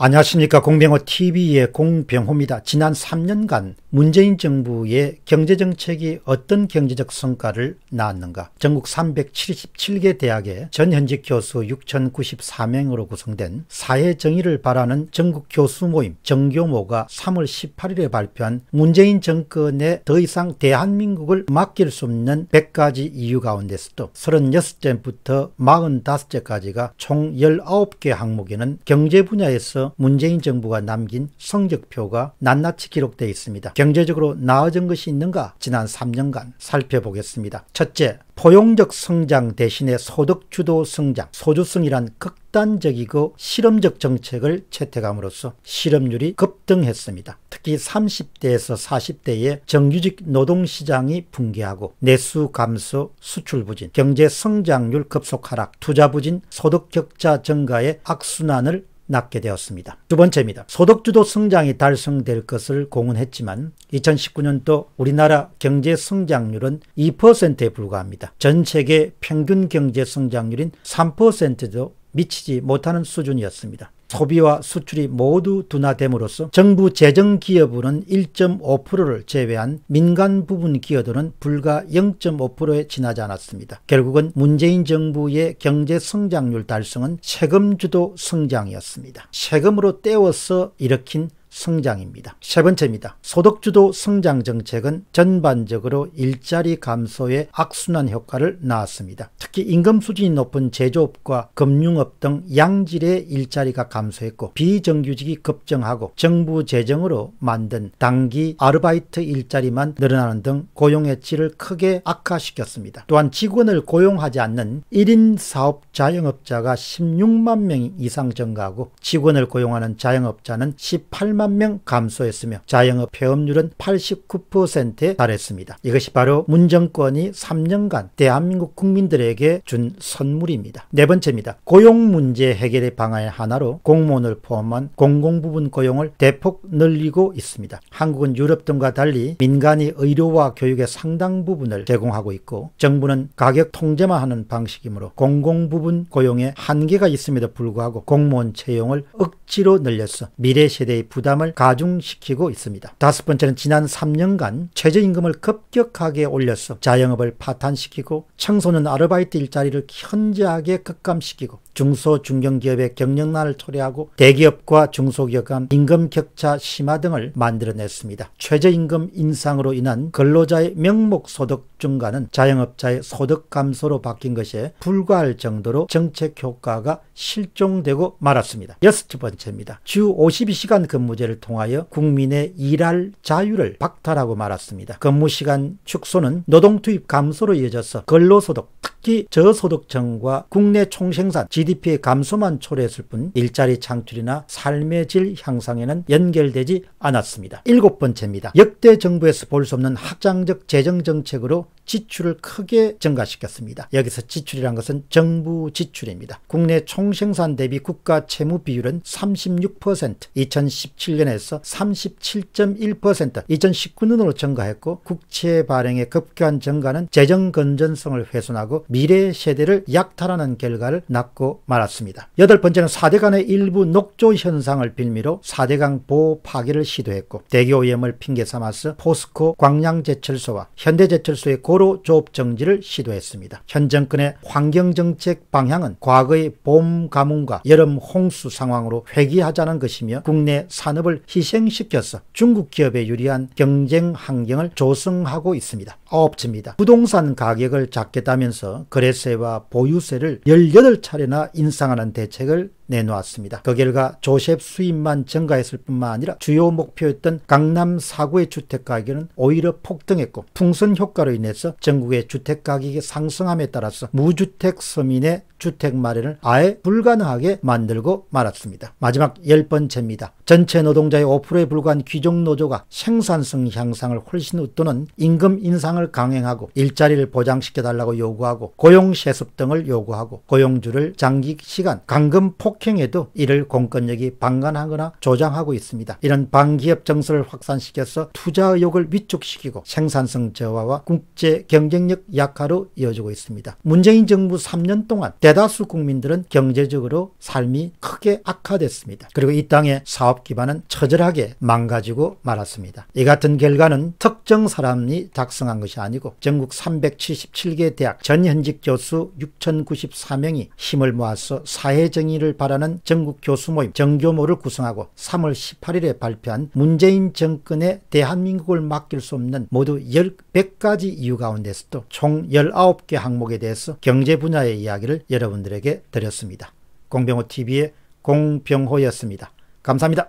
안녕하십니까 공병호TV의 공병호입니다. 지난 3년간 문재인 정부의 경제정책이 어떤 경제적 성과를 낳았는가 전국 377개 대학의 전현직 교수 6094명으로 구성된 사회정의를 바라는 전국 교수 모임 정교모가 3월 18일에 발표한 문재인 정권에 더 이상 대한민국을 맡길 수 없는 100가지 이유 가운데서도 36째부터 45째까지가 총 19개 항목에는 경제 분야에서 문재인 정부가 남긴 성적표가 낱낱이 기록되어 있습니다. 경제적으로 나아진 것이 있는가 지난 3년간 살펴보겠습니다. 첫째, 포용적 성장 대신에 소득주도 성장, 소주성이란 극단적이고 실험적 정책을 채택함으로써 실업률이 급등했습니다. 특히 30대에서 40대의 정규직 노동시장이 붕괴하고 내수 감소, 수출 부진, 경제 성장률 급속 하락, 투자 부진, 소득 격차 증가의 악순환을 낮게 되었습니다. 두 번째입니다. 소득주도 성장이 달성될 것을 공언했지만 2019년도 우리나라 경제 성장률은 2%에 불과합니다. 전 세계 평균 경제 성장률인 3%도 미치지 못하는 수준이었습니다. 소비와 수출이 모두 둔화됨으로써 정부 재정 기여분은 1.5%를 제외한 민간 부분 기여도는 불과 0.5%에 지나지 않았습니다. 결국은 문재인 정부의 경제 성장률 달성은 세금 주도 성장이었습니다. 세금으로 떼워서 일으킨 성장입니다. 세 번째입니다. 소득주도 성장 정책은 전반적으로 일자리 감소에 악순환 효과를 낳았습니다. 특히 임금 수준이 높은 제조업과 금융업 등 양질의 일자리가 감소했고 비정규직이 급증하고 정부 재정으로 만든 단기 아르바이트 일자리만 늘어나는 등 고용의 질을 크게 악화시켰습니다. 또한 직원을 고용하지 않는 1인 사업 자영업자가 16만 명 이상 증가하고 직원을 고용하는 자영업자는 18만 8만 명 감소했으며 자영업 폐업률은 89%에 달했습니다. 이것이 바로 문정권이 3년간 대한민국 국민들에게 준 선물입니다. 네 번째입니다. 고용 문제 해결의 방안의 하나로 공무원을 포함한 공공부분 고용을 대폭 늘리고 있습니다. 한국은 유럽 등과 달리 민간이 의료와 교육의 상당 부분을 제공하고 있고 정부는 가격 통제만 하는 방식이므로 공공부분 고용에 한계가 있음에도 불구하고 공무원 채용을 억지로 늘려서 미래 세대의 부담 부담을 가중시키고 있습니다. 다섯 번째는 지난 3년간 최저임금을 급격하게 올려서 자영업을 파탄시키고 청소년 아르바이트 일자리를 현저하게 급감시키고 중소 중견기업의 경영난을 초래하고 대기업과 중소기업 간 임금 격차 심화 등을 만들어냈습니다. 최저임금 인상으로 인한 근로자의 명목 소득 증가는 자영업자의 소득 감소로 바뀐 것에 불과할 정도로 정책 효과가 실종되고 말았습니다. 여섯 번째입니다. 주 52시간 근무제를 통하여 국민의 일할 자유를 박탈하고 말았습니다. 근무시간 축소는 노동투입 감소로 이어져서 근로소득 특히 저소득층과 국내 총생산 GDP의 감소만 초래했을 뿐 일자리 창출이나 삶의 질 향상에는 연결되지 않았습니다. 일곱 번째입니다. 역대 정부에서 볼 수 없는 확장적 재정 정책으로 지출을 크게 증가시켰습니다. 여기서 지출이란 것은 정부 지출입니다. 국내 총생산 대비 국가 채무 비율은 36%, 2017년에서 37.1%, 2019년으로 증가했고 국채 발행의 급격한 증가는 재정 건전성을 훼손하고 미래 세대를 약탈하는 결과를 낳고 말았습니다. 여덟 번째는 4대강의 일부 녹조 현상을 빌미로 4대강 보호 파괴를 시도했고 대기 오염을 핑계 삼아서 포스코 광양제철소와 현대제철소의 고로 조업 정지를 시도했습니다. 현 정권의 환경정책 방향은 과거의 봄 가뭄과 여름 홍수 상황으로 회귀하자는 것이며 국내 산업을 희생시켜서 중국 기업에 유리한 경쟁 환경을 조성하고 있습니다. 아홉째입니다. 부동산 가격을 잡겠다면서 거래세와 보유세를 18차례나 인상하는 대책을 내놓았습니다. 그 결과 조셉 수입만 증가했을 뿐만 아니라 주요 목표였던 강남 4구의 주택가격은 오히려 폭등했고 풍선 효과로 인해서 전국의 주택가격이 상승함에 따라서 무주택 서민의 주택 마련을 아예 불가능하게 만들고 말았습니다. 마지막 열 번째입니다. 전체 노동자의 5%에 불과한 귀족 노조가 생산성 향상을 훨씬 웃도는 임금 인상을 강행하고 일자리를 보장시켜 달라고 요구하고 고용 세습 등을 요구하고 고용주를 장기 시간 강금 폭 폭행에도 이를 공권력이 방관하거나 조장하고 있습니다. 이런 반기업 정서를 확산시켜서 투자 의욕을 위축시키고 생산성 저하와 국제 경쟁력 약화로 이어지고 있습니다. 문재인 정부 3년 동안 대다수 국민들은 경제적으로 삶이 크게 악화됐습니다. 그리고 이 땅의 사업 기반은 처절하게 망가지고 말았습니다. 이 같은 결과는 특정 사람이 작성한 것이 아니고 전국 377개 대학 전현직 교수 6,094명이 힘을 모아서 사회정의를 발 말하는 전국 교수 모임 정교모를 구성하고 3월 18일에 발표한 문재인 정권의 대한민국을 맡길 수 없는 모두 100가지 이유 가운데서도 총 19개 항목에 대해서 경제 분야의 이야기를 여러분들에게 드렸습니다. 공병호TV의 공병호였습니다. 감사합니다.